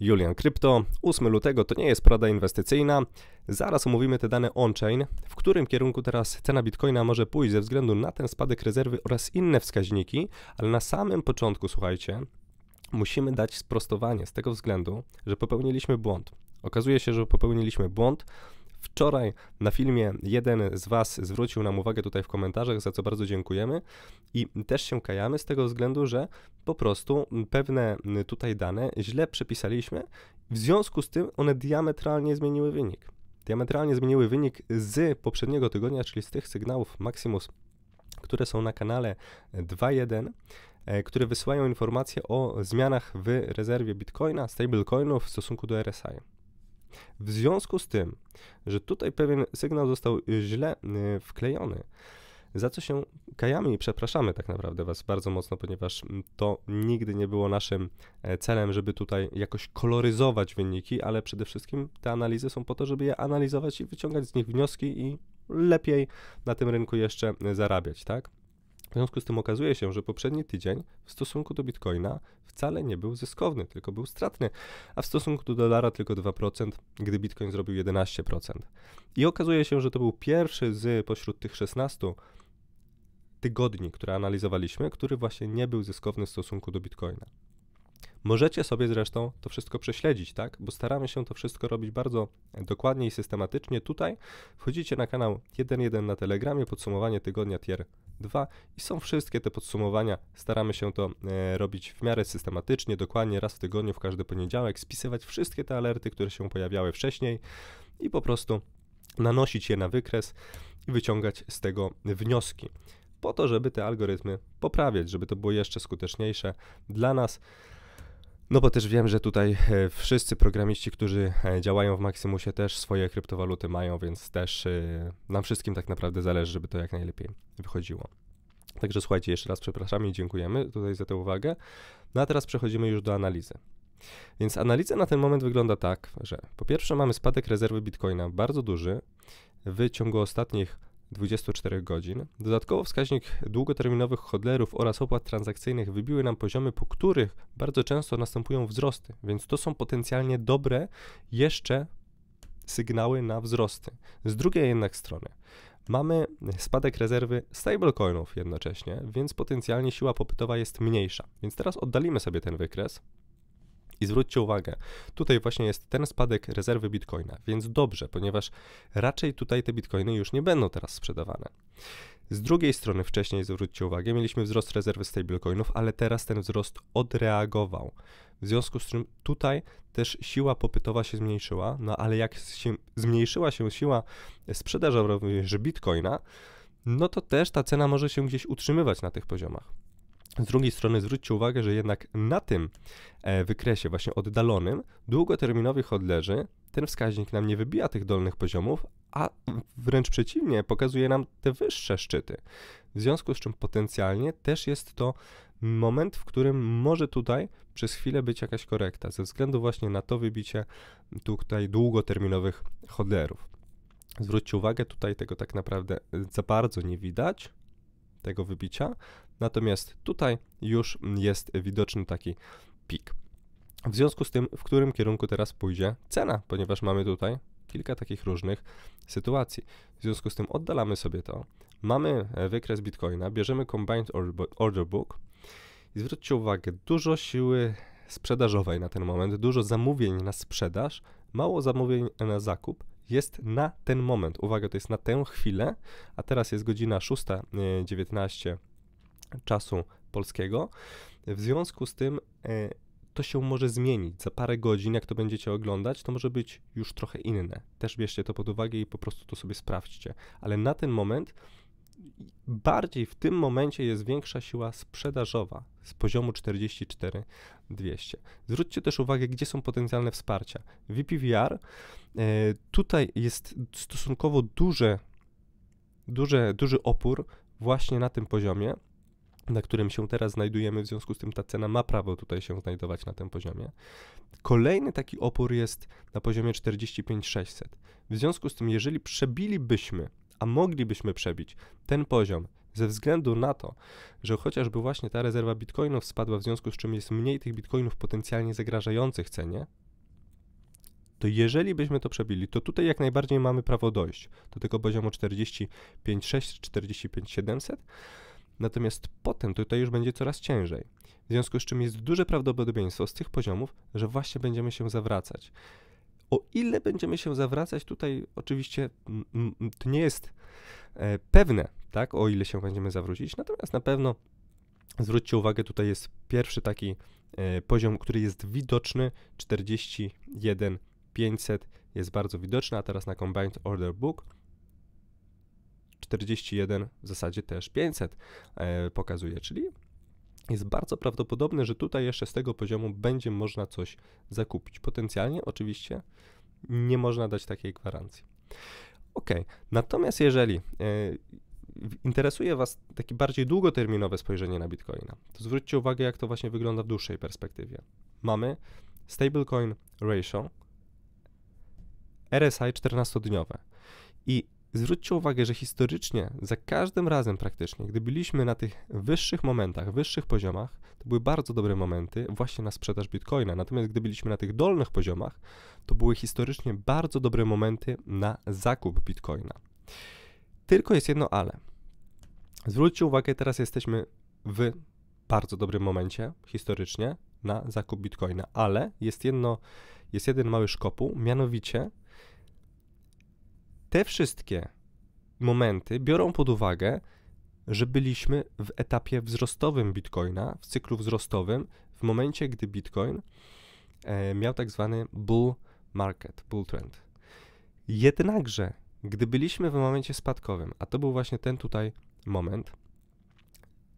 Julian Krypto. 8 lutego to nie jest prada inwestycyjna. Zaraz omówimy te dane on-chain, w którym kierunku teraz cena bitcoina może pójść ze względu na ten spadek rezerwy oraz inne wskaźniki, ale na samym początku, słuchajcie, musimy dać sprostowanie z tego względu, że popełniliśmy błąd. Okazuje się, że popełniliśmy błąd, Wczoraj na filmie jeden z Was zwrócił nam uwagę tutaj w komentarzach, za co bardzo dziękujemy i też się kajamy z tego względu, że po prostu pewne tutaj dane źle przepisaliśmy, w związku z tym one diametralnie zmieniły wynik. Diametralnie zmieniły wynik z poprzedniego tygodnia, czyli z tych sygnałów Maximus, które są na kanale 2.1 e, które wysyłają informacje o zmianach w rezerwie bitcoina, stablecoinów w stosunku do RSI. W związku z tym, że tutaj pewien sygnał został y, źle y, wklejony, za co się kajamy i przepraszamy tak naprawdę Was bardzo mocno, ponieważ to nigdy nie było naszym e, celem, żeby tutaj jakoś koloryzować wyniki, ale przede wszystkim te analizy są po to, żeby je analizować i wyciągać z nich wnioski i lepiej na tym rynku jeszcze y, zarabiać, tak? W związku z tym okazuje się, że poprzedni tydzień w stosunku do bitcoina wcale nie był zyskowny, tylko był stratny, a w stosunku do dolara tylko 2%, gdy bitcoin zrobił 11%. I okazuje się, że to był pierwszy z pośród tych 16 tygodni, które analizowaliśmy, który właśnie nie był zyskowny w stosunku do bitcoina. Możecie sobie zresztą to wszystko prześledzić, tak? Bo staramy się to wszystko robić bardzo dokładnie i systematycznie. Tutaj wchodzicie na kanał 1.1 na Telegramie, podsumowanie tygodnia tier 2 i są wszystkie te podsumowania. Staramy się to e, robić w miarę systematycznie, dokładnie raz w tygodniu, w każdy poniedziałek, spisywać wszystkie te alerty, które się pojawiały wcześniej i po prostu nanosić je na wykres i wyciągać z tego wnioski. Po to, żeby te algorytmy poprawiać, żeby to było jeszcze skuteczniejsze dla nas. No bo też wiem, że tutaj e, wszyscy programiści, którzy e, działają w Maximusie, też swoje kryptowaluty mają, więc też e, nam wszystkim tak naprawdę zależy, żeby to jak najlepiej wychodziło. Także słuchajcie, jeszcze raz przepraszamy i dziękujemy tutaj za tę uwagę. No a teraz przechodzimy już do analizy. Więc analiza na ten moment wygląda tak, że po pierwsze mamy spadek rezerwy bitcoina bardzo duży w ciągu ostatnich 24 godzin. Dodatkowo wskaźnik długoterminowych hodlerów oraz opłat transakcyjnych wybiły nam poziomy, po których bardzo często następują wzrosty, więc to są potencjalnie dobre jeszcze sygnały na wzrosty. Z drugiej jednak strony mamy spadek rezerwy stablecoinów jednocześnie, więc potencjalnie siła popytowa jest mniejsza. Więc teraz oddalimy sobie ten wykres. I zwróćcie uwagę, tutaj właśnie jest ten spadek rezerwy bitcoina, więc dobrze, ponieważ raczej tutaj te bitcoiny już nie będą teraz sprzedawane. Z drugiej strony, wcześniej zwróćcie uwagę, mieliśmy wzrost rezerwy stablecoinów, ale teraz ten wzrost odreagował. W związku z czym tutaj też siła popytowa się zmniejszyła, no ale jak się, zmniejszyła się siła sprzedaży również bitcoina, no to też ta cena może się gdzieś utrzymywać na tych poziomach. Z drugiej strony zwróćcie uwagę, że jednak na tym e, wykresie właśnie oddalonym długoterminowych hodlerzy ten wskaźnik nam nie wybija tych dolnych poziomów, a wręcz przeciwnie, pokazuje nam te wyższe szczyty. W związku z czym potencjalnie też jest to moment, w którym może tutaj przez chwilę być jakaś korekta, ze względu właśnie na to wybicie tutaj długoterminowych hodlerów. Zwróćcie uwagę, tutaj tego tak naprawdę za bardzo nie widać, tego wybicia. Natomiast tutaj już jest widoczny taki pik. W związku z tym, w którym kierunku teraz pójdzie cena, ponieważ mamy tutaj kilka takich różnych sytuacji. W związku z tym oddalamy sobie to. Mamy e, wykres Bitcoina, bierzemy Combined Order Book i zwróćcie uwagę, dużo siły sprzedażowej na ten moment, dużo zamówień na sprzedaż, mało zamówień na zakup, jest na ten moment. Uwaga, to jest na tę chwilę, a teraz jest godzina 6.19 e, czasu polskiego. W związku z tym e, to się może zmienić. Za parę godzin, jak to będziecie oglądać, to może być już trochę inne. Też bierzcie to pod uwagę i po prostu to sobie sprawdźcie. Ale na ten moment bardziej w tym momencie jest większa siła sprzedażowa z poziomu 44200. Zwróćcie też uwagę, gdzie są potencjalne wsparcia. VPVR, e, tutaj jest stosunkowo duże, duże, duży opór właśnie na tym poziomie, na którym się teraz znajdujemy, w związku z tym ta cena ma prawo tutaj się znajdować na tym poziomie. Kolejny taki opór jest na poziomie 45600. W związku z tym, jeżeli przebilibyśmy a moglibyśmy przebić ten poziom ze względu na to, że chociażby właśnie ta rezerwa bitcoinów spadła, w związku z czym jest mniej tych bitcoinów potencjalnie zagrażających cenie, to jeżeli byśmy to przebili, to tutaj jak najbardziej mamy prawo dojść do tego poziomu 45 6, 45 700, natomiast potem tutaj już będzie coraz ciężej. W związku z czym jest duże prawdopodobieństwo z tych poziomów, że właśnie będziemy się zawracać. O ile będziemy się zawracać, tutaj oczywiście to nie jest e, pewne, tak, o ile się będziemy zawrócić, natomiast na pewno zwróćcie uwagę, tutaj jest pierwszy taki e, poziom, który jest widoczny, 41 500 jest bardzo widoczny, a teraz na Combined Order Book 41 w zasadzie też 500 e, pokazuje, czyli jest bardzo prawdopodobne, że tutaj jeszcze z tego poziomu będzie można coś zakupić. Potencjalnie oczywiście nie można dać takiej gwarancji. Ok, natomiast jeżeli e, interesuje Was takie bardziej długoterminowe spojrzenie na Bitcoina, to zwróćcie uwagę, jak to właśnie wygląda w dłuższej perspektywie. Mamy stablecoin ratio RSI 14-dniowe i zwróćcie uwagę, że historycznie, za każdym razem praktycznie, gdy byliśmy na tych wyższych momentach, wyższych poziomach, to były bardzo dobre momenty właśnie na sprzedaż bitcoina. Natomiast gdy byliśmy na tych dolnych poziomach, to były historycznie bardzo dobre momenty na zakup bitcoina. Tylko jest jedno ale. Zwróćcie uwagę, teraz jesteśmy w bardzo dobrym momencie historycznie na zakup bitcoina, ale jest jedno, jest jeden mały szkopu, mianowicie te wszystkie momenty biorą pod uwagę, że byliśmy w etapie wzrostowym Bitcoina, w cyklu wzrostowym, w momencie, gdy Bitcoin e, miał tak zwany bull market, bull trend. Jednakże, gdy byliśmy w momencie spadkowym, a to był właśnie ten tutaj moment,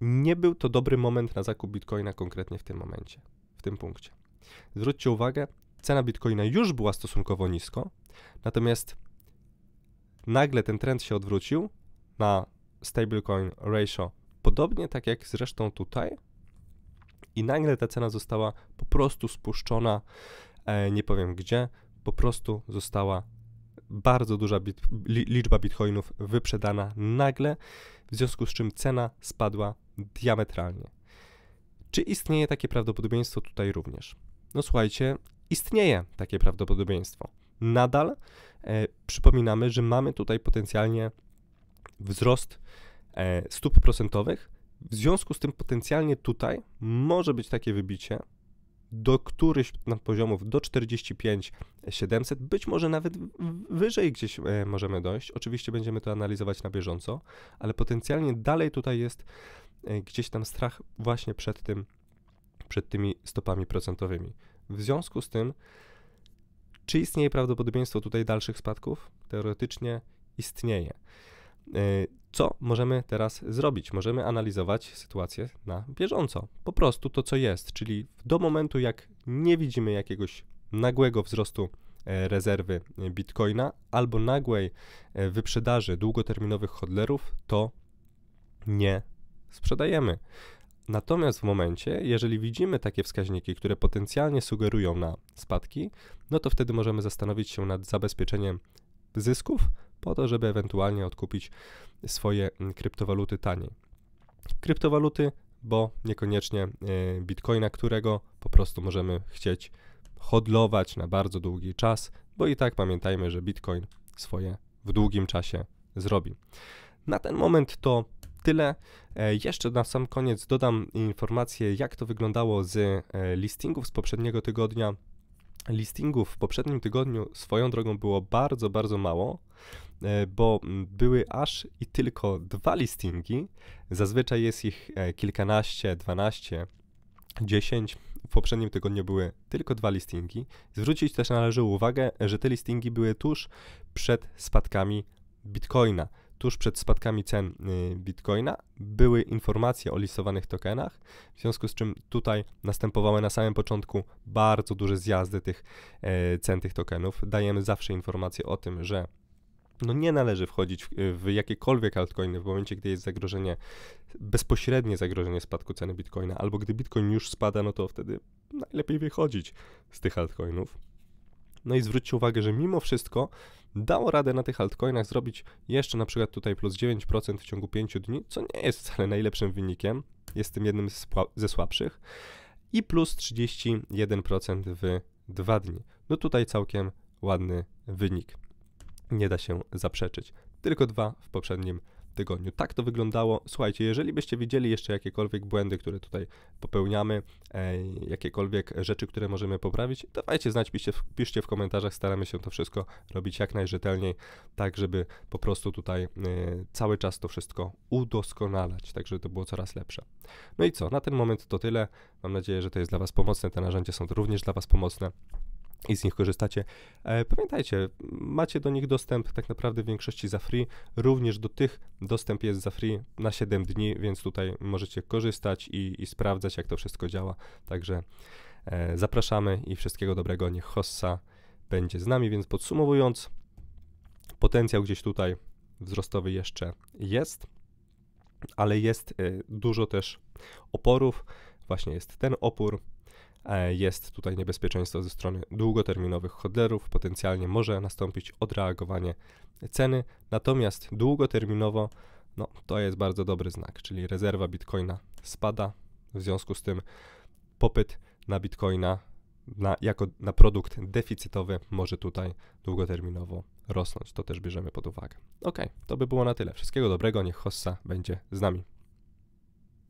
nie był to dobry moment na zakup bitcoina konkretnie w tym momencie, w tym punkcie. Zwróćcie uwagę, cena bitcoina już była stosunkowo nisko, natomiast nagle ten trend się odwrócił na stablecoin ratio, podobnie tak jak zresztą tutaj, i nagle ta cena została po prostu spuszczona, e, nie powiem gdzie, po prostu została bardzo duża bit, liczba bitcoinów wyprzedana nagle, w związku z czym cena spadła diametralnie. Czy istnieje takie prawdopodobieństwo tutaj również? No słuchajcie, istnieje takie prawdopodobieństwo nadal e, przypominamy, że mamy tutaj potencjalnie wzrost e, stóp procentowych. W związku z tym potencjalnie tutaj może być takie wybicie do któryś na poziomów do 45 700, być może nawet wyżej gdzieś e, możemy dojść. Oczywiście będziemy to analizować na bieżąco, ale potencjalnie dalej tutaj jest e, gdzieś tam strach właśnie przed tym, przed tymi stopami procentowymi. W związku z tym czy istnieje prawdopodobieństwo tutaj dalszych spadków? Teoretycznie istnieje. E, co możemy teraz zrobić? Możemy analizować sytuację na bieżąco. Po prostu to, co jest, czyli do momentu, jak nie widzimy jakiegoś nagłego wzrostu e, rezerwy e, bitcoina albo nagłej wyprzedaży długoterminowych hodlerów, to nie sprzedajemy. Natomiast w momencie, jeżeli widzimy takie wskaźniki, które potencjalnie sugerują na spadki, no to wtedy możemy zastanowić się nad zabezpieczeniem zysków po to, żeby ewentualnie odkupić swoje mm, kryptowaluty taniej. Kryptowaluty, bo niekoniecznie e, bitcoina, którego po prostu możemy chcieć hodlować na bardzo długi czas, bo i tak pamiętajmy, że bitcoin swoje w długim czasie zrobi. Na ten moment to tyle. E, jeszcze na sam koniec dodam informację, jak to wyglądało z e, listingów z poprzedniego tygodnia. Listingów w poprzednim tygodniu swoją drogą było bardzo, bardzo mało, e, bo były aż i tylko dwa listingi. Zazwyczaj jest ich kilkanaście, dwanaście, dziesięć. W poprzednim tygodniu były tylko dwa listingi. Zwrócić też należy uwagę, że te listingi były tuż przed spadkami Bitcoina tuż przed spadkami cen y, bitcoina były informacje o listowanych tokenach, w związku z czym tutaj następowały na samym początku bardzo duże zjazdy tych e, cen tych tokenów. Dajemy zawsze informacje o tym, że no nie należy wchodzić w, jakiekolwiek altcoiny w momencie, gdy jest zagrożenie, bezpośrednie zagrożenie spadku ceny bitcoina, albo gdy bitcoin już spada, no to wtedy najlepiej wychodzić z tych altcoinów. No i zwróćcie uwagę, że mimo wszystko dało radę na tych altcoinach zrobić jeszcze na przykład tutaj plus 9% w ciągu 5 dni, co nie jest wcale najlepszym wynikiem, jest tym jednym ze słabszych, i plus 31% w 2 dni. No tutaj całkiem ładny wynik. Nie da się zaprzeczyć. Tylko dwa w poprzednim tygodniu. Tak to wyglądało. Słuchajcie, jeżeli byście widzieli jeszcze jakiekolwiek błędy, które tutaj popełniamy, e, jakiekolwiek rzeczy, które możemy poprawić, dawajcie znać, piszcie w, piszcie w komentarzach. Staramy się to wszystko robić jak najrzetelniej, tak żeby po prostu tutaj e, cały czas to wszystko udoskonalać, tak żeby to było coraz lepsze. No i co, na ten moment to tyle. Mam nadzieję, że to jest dla Was pomocne. Te narzędzia są również dla Was pomocne i z nich korzystacie. E, pamiętajcie, macie do nich dostęp tak naprawdę w większości za free, również do tych dostęp jest za free na 7 dni, więc tutaj możecie korzystać i, i sprawdzać, jak to wszystko działa. Także e, zapraszamy i wszystkiego dobrego. Niech Hossa będzie z nami, więc podsumowując, potencjał gdzieś tutaj wzrostowy jeszcze jest, ale jest e, dużo też oporów. Właśnie jest ten opór, E, jest tutaj niebezpieczeństwo ze strony długoterminowych hodlerów, potencjalnie może nastąpić odreagowanie ceny, natomiast długoterminowo no, to jest bardzo dobry znak, czyli rezerwa bitcoina spada, w związku z tym popyt na bitcoina na, jako na produkt deficytowy może tutaj długoterminowo rosnąć. To też bierzemy pod uwagę. Ok, to by było na tyle. Wszystkiego dobrego, niech Hossa będzie z nami.